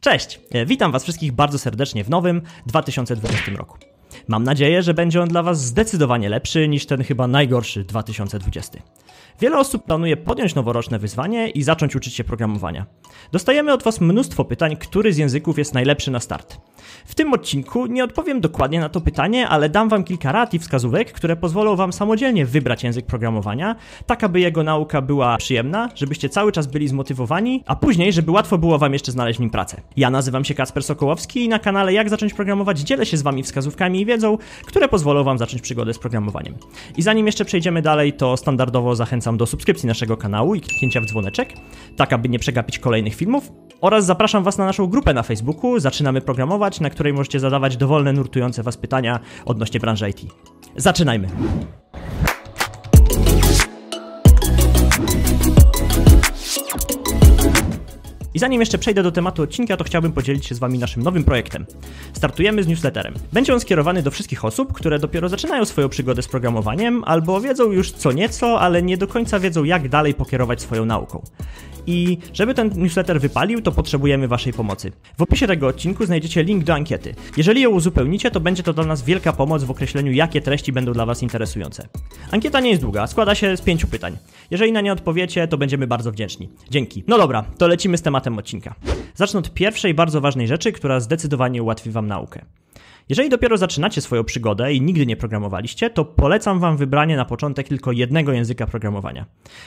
Cześć, e, witam Was wszystkich bardzo serdecznie w nowym 2020 roku. Mam nadzieję, że będzie on dla Was zdecydowanie lepszy niż ten chyba najgorszy 2020. Wiele osób planuje podjąć noworoczne wyzwanie i zacząć uczyć się programowania. Dostajemy od Was mnóstwo pytań, który z języków jest najlepszy na start. W tym odcinku nie odpowiem dokładnie na to pytanie, ale dam Wam kilka rad i wskazówek, które pozwolą Wam samodzielnie wybrać język programowania, tak aby jego nauka była przyjemna, żebyście cały czas byli zmotywowani, a później, żeby łatwo było Wam jeszcze znaleźć w nim pracę. Ja nazywam się Kasper Sokołowski i na kanale Jak Zacząć Programować dzielę się z Wami wskazówkami i wiedzą, które pozwolą Wam zacząć przygodę z programowaniem. I zanim jeszcze przejdziemy dalej, to standardowo zachęcam do subskrypcji naszego kanału i kliknięcia w dzwoneczek, tak aby nie przegapić kolejnych filmów oraz zapraszam Was na naszą grupę na Facebooku Zaczynamy Programować, na której możecie zadawać dowolne nurtujące Was pytania odnośnie branży IT. Zaczynajmy! I zanim jeszcze przejdę do tematu odcinka, to chciałbym podzielić się z Wami naszym nowym projektem. Startujemy z newsletterem. Będzie on skierowany do wszystkich osób, które dopiero zaczynają swoją przygodę z programowaniem, albo wiedzą już co nieco, ale nie do końca wiedzą, jak dalej pokierować swoją nauką. I żeby ten newsletter wypalił, to potrzebujemy Waszej pomocy. W opisie tego odcinku znajdziecie link do ankiety. Jeżeli ją uzupełnicie, to będzie to dla nas wielka pomoc w określeniu, jakie treści będą dla Was interesujące. Ankieta nie jest długa, składa się z pięciu pytań. Jeżeli na nie odpowiecie, to będziemy bardzo wdzięczni. Dzięki. No dobra, to lecimy z tematem odcinka. Zacznę od pierwszej bardzo ważnej rzeczy, która zdecydowanie ułatwi Wam naukę. Jeżeli dopiero zaczynacie swoją przygodę i nigdy nie programowaliście, to polecam Wam wybranie na początek tylko jednego języka programowania.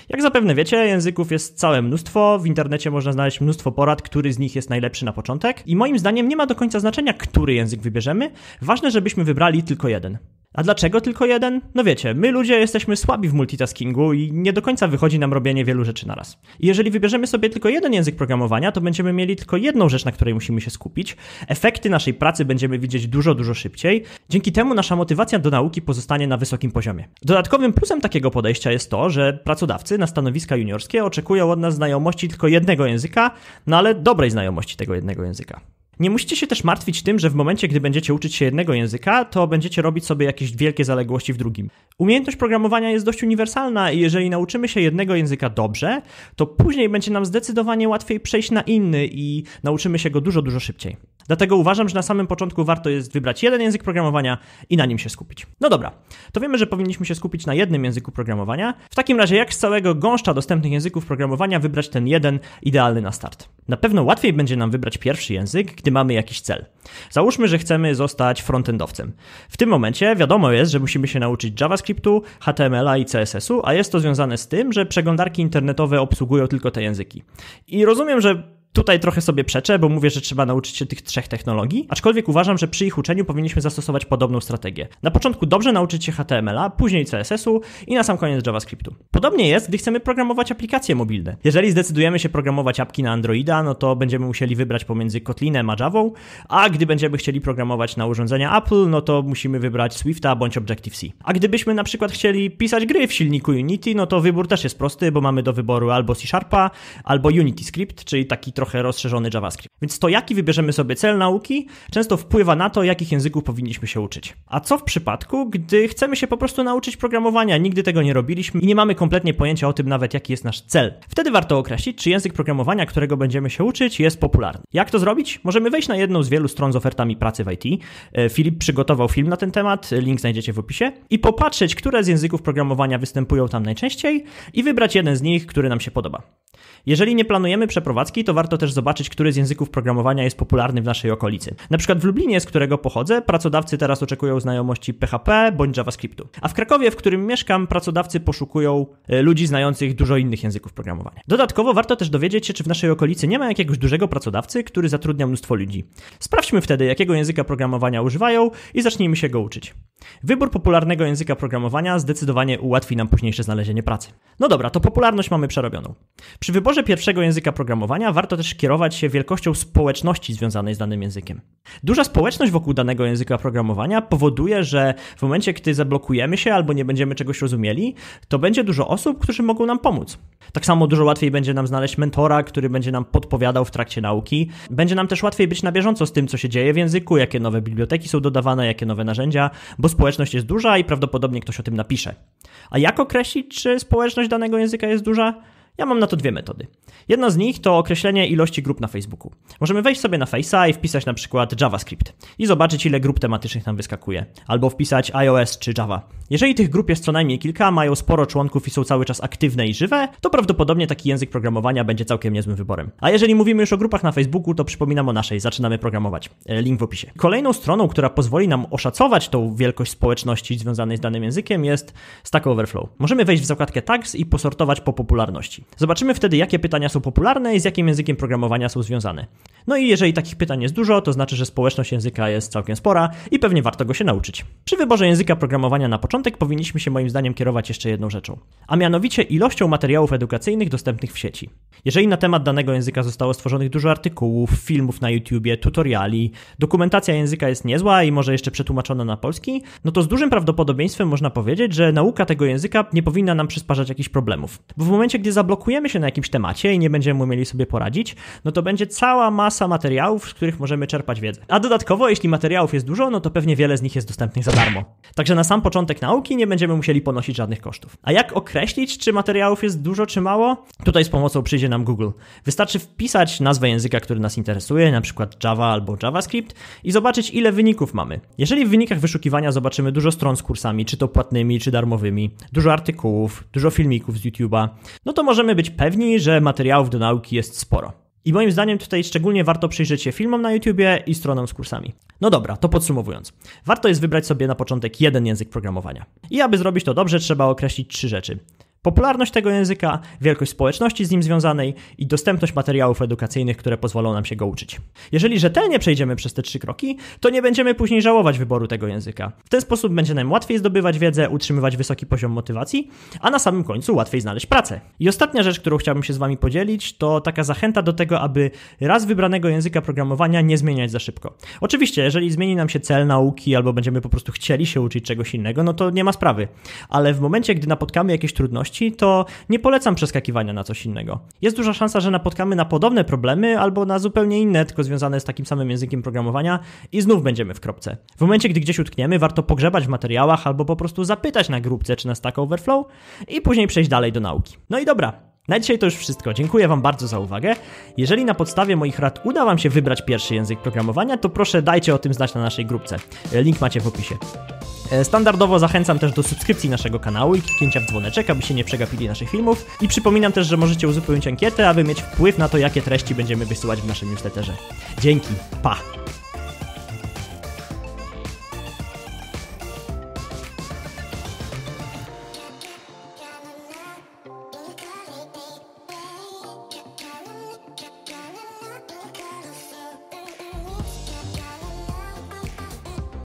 Jak zapewne wiecie, języków jest całe mnóstwo, w internecie można znaleźć mnóstwo porad, który z nich jest najlepszy na początek i moim zdaniem nie ma do końca znaczenia, który język wybierzemy, ważne, żebyśmy wybrali tylko jeden. A dlaczego tylko jeden? No wiecie, my ludzie jesteśmy słabi w multitaskingu i nie do końca wychodzi nam robienie wielu rzeczy naraz. I jeżeli wybierzemy sobie tylko jeden język programowania, to będziemy mieli tylko jedną rzecz, na której musimy się skupić. Efekty naszej pracy będziemy widzieć dużo, dużo szybciej. Dzięki temu nasza motywacja do nauki pozostanie na wysokim poziomie. Dodatkowym plusem takiego podejścia jest to, że pracodawcy na stanowiska juniorskie oczekują od nas znajomości tylko jednego języka, no ale dobrej znajomości tego jednego języka. Nie musicie się też martwić tym, że w momencie, gdy będziecie uczyć się jednego języka, to będziecie robić sobie jakieś wielkie zaległości w drugim. Umiejętność programowania jest dość uniwersalna i jeżeli nauczymy się jednego języka dobrze, to później będzie nam zdecydowanie łatwiej przejść na inny i nauczymy się go dużo, dużo szybciej. Dlatego uważam, że na samym początku warto jest wybrać jeden język programowania i na nim się skupić. No dobra, to wiemy, że powinniśmy się skupić na jednym języku programowania. W takim razie, jak z całego gąszcza dostępnych języków programowania wybrać ten jeden idealny na start? Na pewno łatwiej będzie nam wybrać pierwszy język, gdy mamy jakiś cel. Załóżmy, że chcemy zostać frontendowcem. W tym momencie wiadomo jest, że musimy się nauczyć JavaScriptu, HTML-a i CSS-u, a jest to związane z tym, że przeglądarki internetowe obsługują tylko te języki. I rozumiem, że Tutaj trochę sobie przeczę, bo mówię, że trzeba nauczyć się tych trzech technologii, aczkolwiek uważam, że przy ich uczeniu powinniśmy zastosować podobną strategię. Na początku dobrze nauczyć się HTML-a, później CSS-u i na sam koniec JavaScriptu. Podobnie jest, gdy chcemy programować aplikacje mobilne. Jeżeli zdecydujemy się programować apki na Androida, no to będziemy musieli wybrać pomiędzy Kotlinem a Javą, a gdy będziemy chcieli programować na urządzenia Apple, no to musimy wybrać Swifta bądź Objective-C. A gdybyśmy na przykład chcieli pisać gry w silniku Unity, no to wybór też jest prosty, bo mamy do wyboru albo C Sharpa, albo Unity Script, czyli taki trochę trochę rozszerzony JavaScript. Więc to, jaki wybierzemy sobie cel nauki, często wpływa na to, jakich języków powinniśmy się uczyć. A co w przypadku, gdy chcemy się po prostu nauczyć programowania, nigdy tego nie robiliśmy i nie mamy kompletnie pojęcia o tym nawet, jaki jest nasz cel? Wtedy warto określić, czy język programowania, którego będziemy się uczyć, jest popularny. Jak to zrobić? Możemy wejść na jedną z wielu stron z ofertami pracy w IT. E, Filip przygotował film na ten temat, link znajdziecie w opisie, i popatrzeć, które z języków programowania występują tam najczęściej i wybrać jeden z nich, który nam się podoba. Jeżeli nie planujemy przeprowadzki, to warto też zobaczyć, który z języków programowania jest popularny w naszej okolicy. Na przykład w Lublinie, z którego pochodzę, pracodawcy teraz oczekują znajomości PHP bądź JavaScriptu. A w Krakowie, w którym mieszkam, pracodawcy poszukują e, ludzi znających dużo innych języków programowania. Dodatkowo warto też dowiedzieć się, czy w naszej okolicy nie ma jakiegoś dużego pracodawcy, który zatrudnia mnóstwo ludzi. Sprawdźmy wtedy, jakiego języka programowania używają i zacznijmy się go uczyć. Wybór popularnego języka programowania zdecydowanie ułatwi nam późniejsze znalezienie pracy. No dobra, to popularność mamy przerobioną. Przy wyborze wyborze pierwszego języka programowania warto też kierować się wielkością społeczności związanej z danym językiem. Duża społeczność wokół danego języka programowania powoduje, że w momencie, gdy zablokujemy się albo nie będziemy czegoś rozumieli, to będzie dużo osób, którzy mogą nam pomóc. Tak samo dużo łatwiej będzie nam znaleźć mentora, który będzie nam podpowiadał w trakcie nauki. Będzie nam też łatwiej być na bieżąco z tym, co się dzieje w języku, jakie nowe biblioteki są dodawane, jakie nowe narzędzia, bo społeczność jest duża i prawdopodobnie ktoś o tym napisze. A jak określić, czy społeczność danego języka jest duża? Ja mam na to dwie metody. Jedna z nich to określenie ilości grup na Facebooku. Możemy wejść sobie na Face'a i wpisać na przykład JavaScript i zobaczyć ile grup tematycznych nam wyskakuje, albo wpisać iOS czy Java. Jeżeli tych grup jest co najmniej kilka, mają sporo członków i są cały czas aktywne i żywe, to prawdopodobnie taki język programowania będzie całkiem niezłym wyborem. A jeżeli mówimy już o grupach na Facebooku, to przypominam o naszej, zaczynamy programować. E, link w opisie. Kolejną stroną, która pozwoli nam oszacować tą wielkość społeczności związanej z danym językiem jest Stack Overflow. Możemy wejść w zakładkę tags i posortować po popularności. Zobaczymy wtedy, jakie pytania są popularne i z jakim językiem programowania są związane. No i jeżeli takich pytań jest dużo, to znaczy, że społeczność języka jest całkiem spora i pewnie warto go się nauczyć. Przy wyborze języka programowania na początek powinniśmy się moim zdaniem kierować jeszcze jedną rzeczą, a mianowicie ilością materiałów edukacyjnych dostępnych w sieci. Jeżeli na temat danego języka zostało stworzonych dużo artykułów, filmów na YouTubie, tutoriali, dokumentacja języka jest niezła i może jeszcze przetłumaczona na polski, no to z dużym prawdopodobieństwem można powiedzieć, że nauka tego języka nie powinna nam przysparzać jakichś problemów. Bo w momencie, gdy zablokujemy zablokujemy się na jakimś temacie i nie będziemy umieli sobie poradzić, no to będzie cała masa materiałów, z których możemy czerpać wiedzę. A dodatkowo, jeśli materiałów jest dużo, no to pewnie wiele z nich jest dostępnych za darmo. Także na sam początek nauki nie będziemy musieli ponosić żadnych kosztów. A jak określić, czy materiałów jest dużo, czy mało? Tutaj z pomocą przyjdzie nam Google. Wystarczy wpisać nazwę języka, który nas interesuje, na przykład Java albo JavaScript i zobaczyć, ile wyników mamy. Jeżeli w wynikach wyszukiwania zobaczymy dużo stron z kursami, czy to płatnymi, czy darmowymi, dużo artykułów, dużo filmików z YouTube'a, no to możemy możemy być pewni, że materiałów do nauki jest sporo. I moim zdaniem tutaj szczególnie warto przyjrzeć się filmom na YouTubie i stronom z kursami. No dobra, to podsumowując. Warto jest wybrać sobie na początek jeden język programowania. I aby zrobić to dobrze, trzeba określić trzy rzeczy. Popularność tego języka, wielkość społeczności z nim związanej i dostępność materiałów edukacyjnych, które pozwolą nam się go uczyć. Jeżeli rzetelnie przejdziemy przez te trzy kroki, to nie będziemy później żałować wyboru tego języka. W ten sposób będzie nam łatwiej zdobywać wiedzę, utrzymywać wysoki poziom motywacji, a na samym końcu łatwiej znaleźć pracę. I ostatnia rzecz, którą chciałbym się z Wami podzielić, to taka zachęta do tego, aby raz wybranego języka programowania nie zmieniać za szybko. Oczywiście, jeżeli zmieni nam się cel nauki albo będziemy po prostu chcieli się uczyć czegoś innego, no to nie ma sprawy. Ale w momencie, gdy napotkamy jakieś trudności, to nie polecam przeskakiwania na coś innego. Jest duża szansa, że napotkamy na podobne problemy albo na zupełnie inne, tylko związane z takim samym językiem programowania i znów będziemy w kropce. W momencie, gdy gdzieś utkniemy, warto pogrzebać w materiałach albo po prostu zapytać na grupce czy na Stack Overflow i później przejść dalej do nauki. No i dobra, na dzisiaj to już wszystko. Dziękuję Wam bardzo za uwagę. Jeżeli na podstawie moich rad uda Wam się wybrać pierwszy język programowania, to proszę dajcie o tym znać na naszej grupce. Link macie w opisie. E, standardowo zachęcam też do subskrypcji naszego kanału i kliknięcia w dzwoneczek, aby się nie przegapili naszych filmów. I przypominam też, że możecie uzupełnić ankietę, aby mieć wpływ na to, jakie treści będziemy wysyłać w naszym newsletterze. Dzięki, pa!